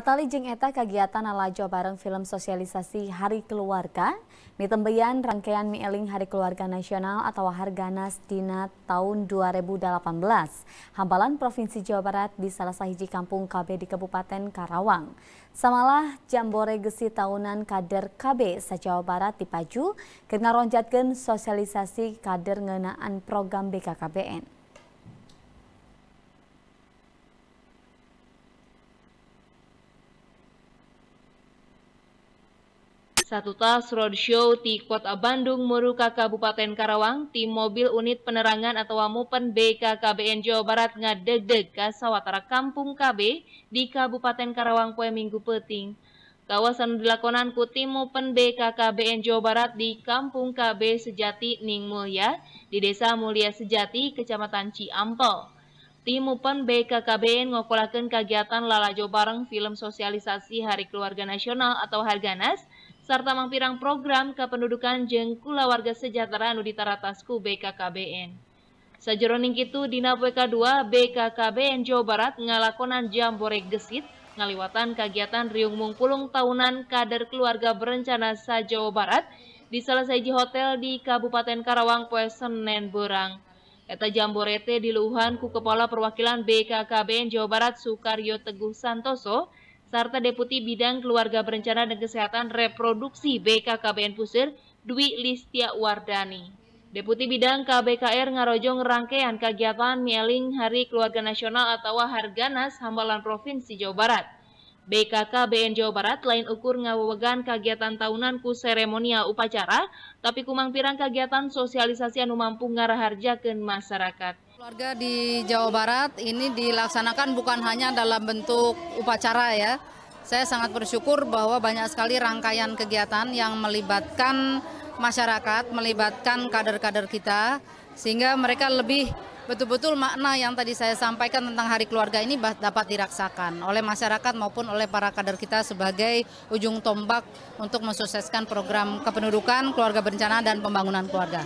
Tali jeng eta kegiatan ala bareng film sosialisasi Hari Keluarga, di rangkaian Mieling Hari Keluarga Nasional atau Harganas Dina tahun 2018. Hambalan Provinsi Jawa Barat di salah sahiji kampung KB di Kabupaten Karawang. Samalah Jambore Gesi Tahunan Kader KB se-Jawa Barat Paju, kena ronjatkan sosialisasi kader ngenaan program BKKBN. Satu tas roadshow di kota Bandung meruka Kabupaten Karawang tim mobil unit penerangan atau wamupen BKKBN Jawa Barat ngadeg-deg ke sawatara kampung KB di Kabupaten Karawang Pue Minggu Peting. Kawasan dilakonan ku tim open BKKBN Jawa Barat di Kampung KB Sejati Ning Mulia di Desa Mulia Sejati, Kecamatan Ciampel. Tim Upen BKKBN ngokolakan kegiatan lalajo bareng film sosialisasi Hari Keluarga Nasional atau Harganas serta mangpirang program kependudukan jeng warga sejahtera anu ditaratasku BKKBN. Sajeroning itu Dina PK2 BKKBN Jawa Barat ngalakonan jambore gesit ngaliwatan kegiatan Riung Mungpulung tahunan kader keluarga berencana sa Jawa Barat di salah hotel di Kabupaten Karawang Poe Senen Borang. Eta jamborete diluhan ku Kepala Perwakilan BKKBN Jawa Barat Sukaryo Teguh Santoso serta Deputi Bidang Keluarga Berencana dan Kesehatan Reproduksi BKKBN Pusir, Dwi Listia Wardani. Deputi Bidang KBKR ngarojong rangkaian kegiatan Mieling Hari Keluarga Nasional atau Harganas Hambalan Provinsi Jawa Barat. BKKBN Jawa Barat lain ukur ngawewegan kegiatan tahunan ku seremonia upacara, tapi kumang pirang kegiatan sosialisasi anu mampu ke masyarakat. Keluarga di Jawa Barat ini dilaksanakan bukan hanya dalam bentuk upacara ya. Saya sangat bersyukur bahwa banyak sekali rangkaian kegiatan yang melibatkan masyarakat, melibatkan kader-kader kita, sehingga mereka lebih betul-betul makna yang tadi saya sampaikan tentang Hari Keluarga ini dapat dirasakan oleh masyarakat maupun oleh para kader kita sebagai ujung tombak untuk mensukseskan program kependudukan, keluarga berencana, dan pembangunan keluarga.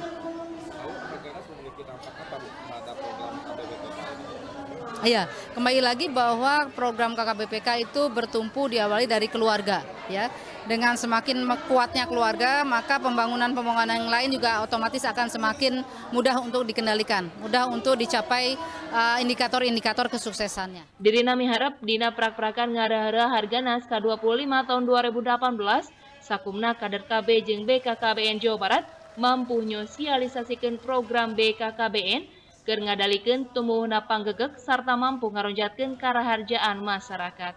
Iya, kembali lagi bahwa program KKBPK itu bertumpu diawali dari keluarga, ya. Dengan semakin kuatnya keluarga, maka pembangunan-pembangunan yang lain juga otomatis akan semakin mudah untuk dikendalikan, mudah untuk dicapai eh, indikator-indikator uh, Diri Nami kesuksesannya. Dirina Dina Prak-Prakan ngarahara harga naskah 25 tahun 2018, Sakumna Kader KB Jeng BKKBN Jawa Barat mampu nyosialisasikan program BKKBN keur ngadalikeun tumuhna panggegek sarta mampu ngaronjatkeun karaharjaan masyarakat.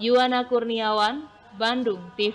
Yuwana Kurniawan, Bandung TV